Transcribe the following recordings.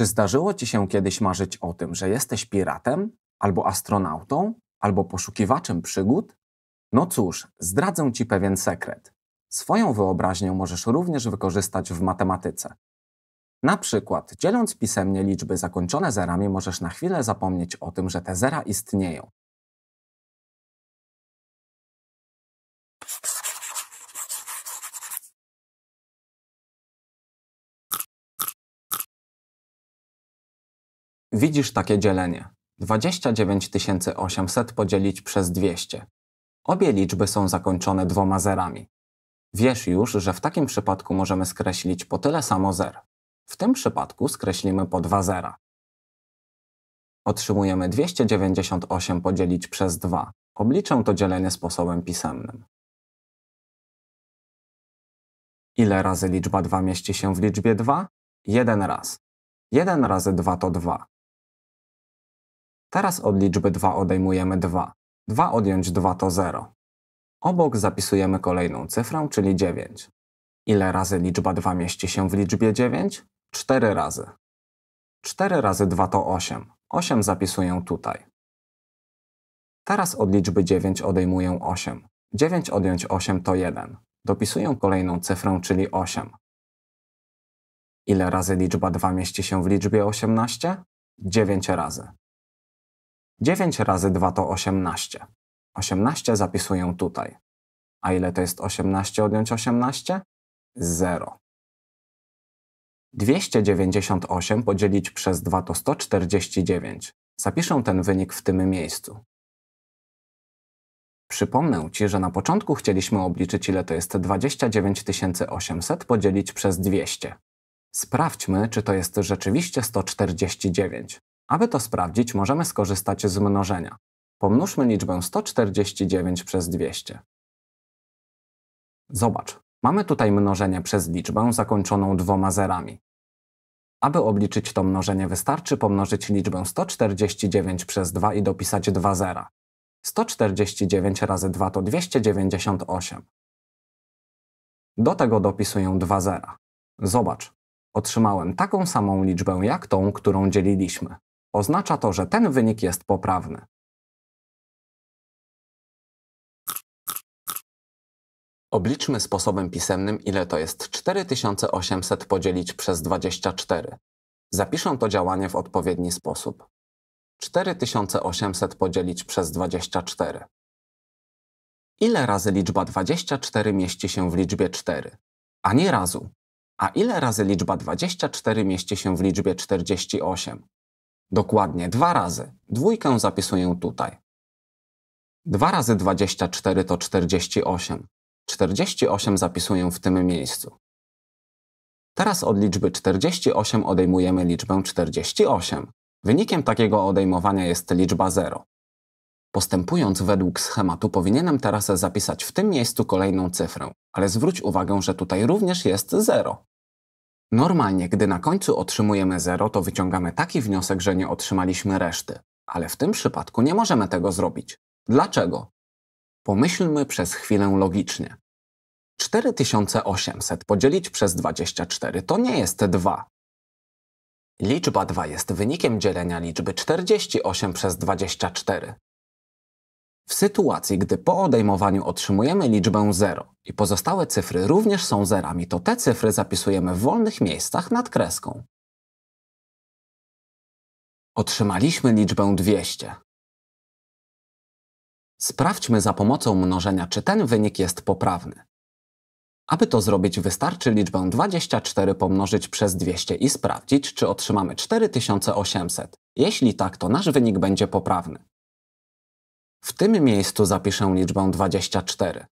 Czy zdarzyło ci się kiedyś marzyć o tym, że jesteś piratem, albo astronautą, albo poszukiwaczem przygód? No cóż, zdradzę ci pewien sekret. Swoją wyobraźnię możesz również wykorzystać w matematyce. Na przykład, dzieląc pisemnie liczby zakończone zerami, możesz na chwilę zapomnieć o tym, że te zera istnieją Widzisz takie dzielenie. 29 800 podzielić przez 200. Obie liczby są zakończone dwoma zerami. Wiesz już, że w takim przypadku możemy skreślić po tyle samo zer. W tym przypadku skreślimy po dwa zera. Otrzymujemy 298 podzielić przez 2. Obliczę to dzielenie sposobem pisemnym. Ile razy liczba 2 mieści się w liczbie 2? 1 raz. 1 razy 2 to 2. Teraz od liczby 2 odejmujemy 2. 2 odjąć 2 to 0. Obok zapisujemy kolejną cyfrę, czyli 9. Ile razy liczba 2 mieści się w liczbie 9? 4 razy. 4 razy 2 to 8. 8 zapisuję tutaj. Teraz od liczby 9 odejmuję 8. 9 odjąć 8 to 1. Dopisuję kolejną cyfrę, czyli 8. Ile razy liczba 2 mieści się w liczbie 18? 9 razy. 9 razy 2 to 18. 18 zapisuję tutaj. A ile to jest 18 odjąć 18? 0. 298 podzielić przez 2 to 149. Zapiszę ten wynik w tym miejscu. Przypomnę Ci, że na początku chcieliśmy obliczyć ile to jest 29 800 podzielić przez 200. Sprawdźmy, czy to jest rzeczywiście 149. Aby to sprawdzić, możemy skorzystać z mnożenia. Pomnóżmy liczbę 149 przez 200. Zobacz, mamy tutaj mnożenie przez liczbę zakończoną dwoma zerami. Aby obliczyć to mnożenie wystarczy pomnożyć liczbę 149 przez 2 i dopisać 2 zera. 149 razy 2 to 298. Do tego dopisuję 2 zera. Zobacz, otrzymałem taką samą liczbę jak tą, którą dzieliliśmy. Oznacza to, że ten wynik jest poprawny. Obliczmy sposobem pisemnym, ile to jest 4800 podzielić przez 24. Zapiszę to działanie w odpowiedni sposób. 4800 podzielić przez 24. Ile razy liczba 24 mieści się w liczbie 4? Ani razu. A ile razy liczba 24 mieści się w liczbie 48? Dokładnie dwa razy. Dwójkę zapisuję tutaj. 2 razy 24 to 48. 48 zapisuję w tym miejscu. Teraz od liczby 48 odejmujemy liczbę 48. Wynikiem takiego odejmowania jest liczba 0. Postępując według schematu powinienem teraz zapisać w tym miejscu kolejną cyfrę, ale zwróć uwagę, że tutaj również jest 0. Normalnie, gdy na końcu otrzymujemy 0, to wyciągamy taki wniosek, że nie otrzymaliśmy reszty. Ale w tym przypadku nie możemy tego zrobić. Dlaczego? Pomyślmy przez chwilę logicznie. 4800 podzielić przez 24 to nie jest 2. Liczba 2 jest wynikiem dzielenia liczby 48 przez 24. W sytuacji, gdy po odejmowaniu otrzymujemy liczbę 0 i pozostałe cyfry również są zerami, to te cyfry zapisujemy w wolnych miejscach nad kreską. Otrzymaliśmy liczbę 200. Sprawdźmy za pomocą mnożenia, czy ten wynik jest poprawny. Aby to zrobić, wystarczy liczbę 24 pomnożyć przez 200 i sprawdzić, czy otrzymamy 4800. Jeśli tak, to nasz wynik będzie poprawny. W tym miejscu zapiszę liczbę 24.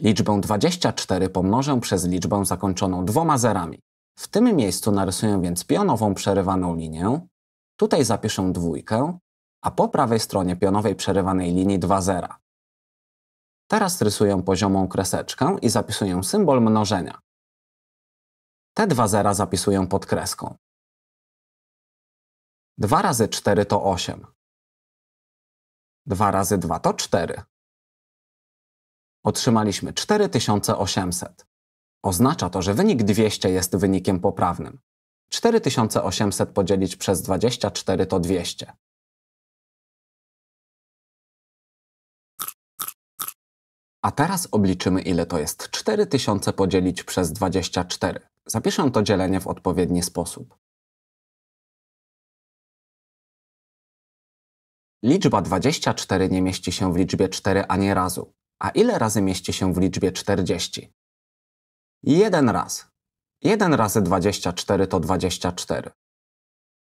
Liczbę 24 pomnożę przez liczbę zakończoną dwoma zerami. W tym miejscu narysuję więc pionową przerywaną linię, tutaj zapiszę dwójkę, a po prawej stronie pionowej przerywanej linii dwa zera. Teraz rysuję poziomą kreseczkę i zapisuję symbol mnożenia. Te dwa zera zapisuję pod kreską. 2 razy 4 to 8. 2 razy 2 to 4. Otrzymaliśmy 4800. Oznacza to, że wynik 200 jest wynikiem poprawnym. 4800 podzielić przez 24 to 200. A teraz obliczymy, ile to jest 4000 podzielić przez 24. Zapiszę to dzielenie w odpowiedni sposób. Liczba 24 nie mieści się w liczbie 4 ani razu. A ile razy mieści się w liczbie 40? Jeden raz. 1 razy 24 to 24.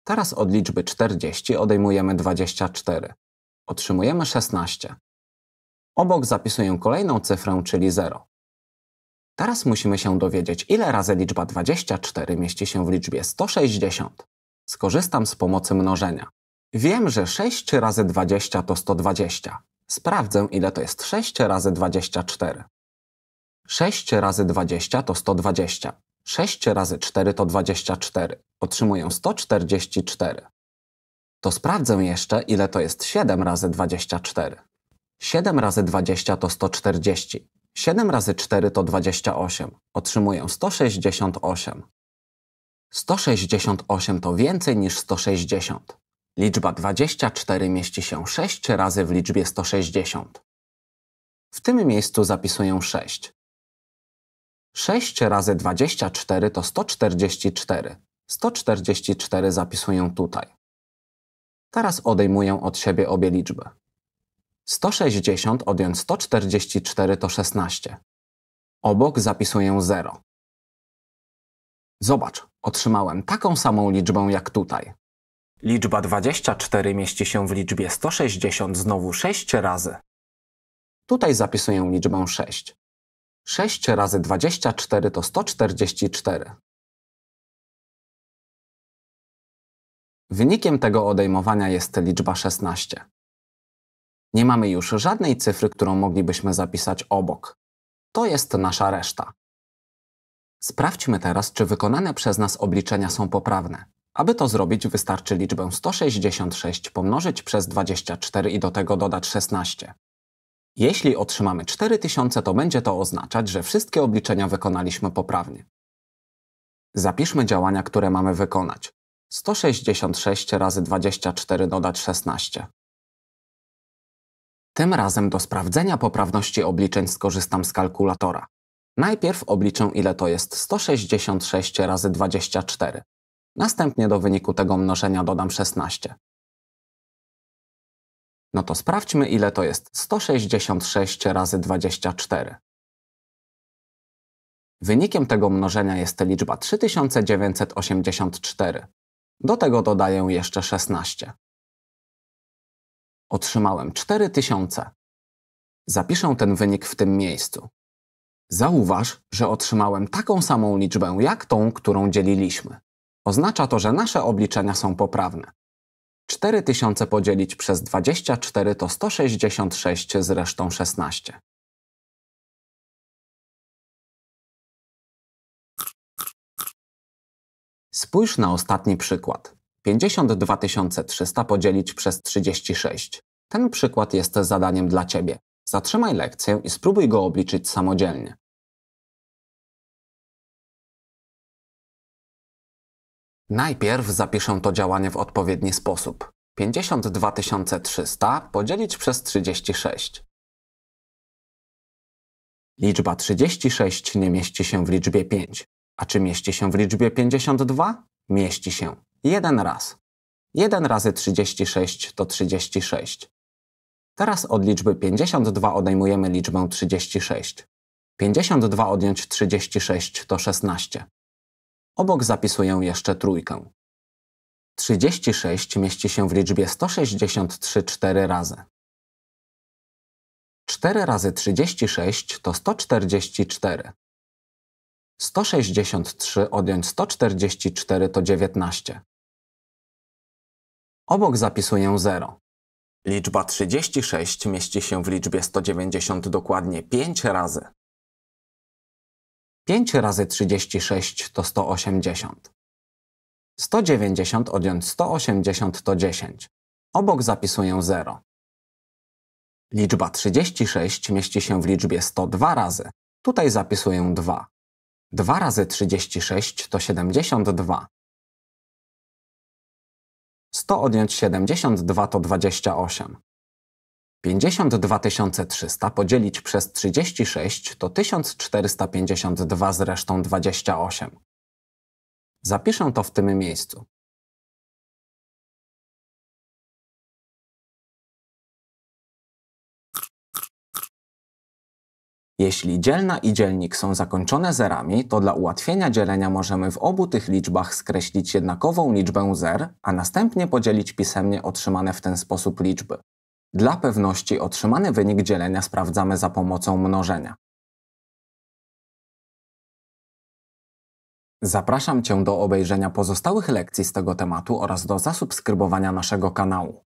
Teraz od liczby 40 odejmujemy 24. Otrzymujemy 16. Obok zapisuję kolejną cyfrę, czyli 0. Teraz musimy się dowiedzieć, ile razy liczba 24 mieści się w liczbie 160. Skorzystam z pomocy mnożenia. Wiem, że 6 razy 20 to 120. Sprawdzę, ile to jest 6 razy 24. 6 razy 20 to 120. 6 razy 4 to 24. Otrzymuję 144. To sprawdzę jeszcze, ile to jest 7 razy 24. 7 razy 20 to 140. 7 razy 4 to 28. Otrzymuję 168. 168 to więcej niż 160. Liczba 24 mieści się 6 razy w liczbie 160. W tym miejscu zapisuję 6. 6 razy 24 to 144. 144 zapisuję tutaj. Teraz odejmuję od siebie obie liczby. 160 odjąć 144 to 16. Obok zapisuję 0. Zobacz, otrzymałem taką samą liczbę jak tutaj. Liczba 24 mieści się w liczbie 160 znowu 6 razy. Tutaj zapisuję liczbę 6. 6 razy 24 to 144. Wynikiem tego odejmowania jest liczba 16. Nie mamy już żadnej cyfry, którą moglibyśmy zapisać obok. To jest nasza reszta. Sprawdźmy teraz, czy wykonane przez nas obliczenia są poprawne. Aby to zrobić, wystarczy liczbę 166 pomnożyć przez 24 i do tego dodać 16. Jeśli otrzymamy 4000, to będzie to oznaczać, że wszystkie obliczenia wykonaliśmy poprawnie. Zapiszmy działania, które mamy wykonać. 166 razy 24 dodać 16. Tym razem do sprawdzenia poprawności obliczeń skorzystam z kalkulatora. Najpierw obliczę ile to jest 166 razy 24. Następnie do wyniku tego mnożenia dodam 16. No to sprawdźmy, ile to jest 166 razy 24. Wynikiem tego mnożenia jest liczba 3984. Do tego dodaję jeszcze 16. Otrzymałem 4000. Zapiszę ten wynik w tym miejscu. Zauważ, że otrzymałem taką samą liczbę jak tą, którą dzieliliśmy. Oznacza to, że nasze obliczenia są poprawne. 4000 podzielić przez 24 to 166 z resztą 16. Spójrz na ostatni przykład. 52 300 podzielić przez 36. Ten przykład jest zadaniem dla Ciebie. Zatrzymaj lekcję i spróbuj go obliczyć samodzielnie. Najpierw zapiszę to działanie w odpowiedni sposób. 52 300 podzielić przez 36. Liczba 36 nie mieści się w liczbie 5. A czy mieści się w liczbie 52? Mieści się. Jeden raz. 1 razy 36 to 36. Teraz od liczby 52 odejmujemy liczbę 36. 52 odjąć 36 to 16. Obok zapisuję jeszcze trójkę. 36 mieści się w liczbie 163 4 razy. 4 razy 36 to 144. 163 odjąć 144 to 19. Obok zapisuję 0. Liczba 36 mieści się w liczbie 190 dokładnie 5 razy. 5 razy 36 to 180. 190 odjąć 180 to 10. Obok zapisuję 0. Liczba 36 mieści się w liczbie 102 razy. Tutaj zapisuję 2. 2 razy 36 to 72. 100 odjąć 72 to 28. 52300 podzielić przez 36 to 1452 z resztą 28. Zapiszę to w tym miejscu. Jeśli dzielna i dzielnik są zakończone zerami, to dla ułatwienia dzielenia możemy w obu tych liczbach skreślić jednakową liczbę zer, a następnie podzielić pisemnie otrzymane w ten sposób liczby. Dla pewności otrzymany wynik dzielenia sprawdzamy za pomocą mnożenia. Zapraszam Cię do obejrzenia pozostałych lekcji z tego tematu oraz do zasubskrybowania naszego kanału.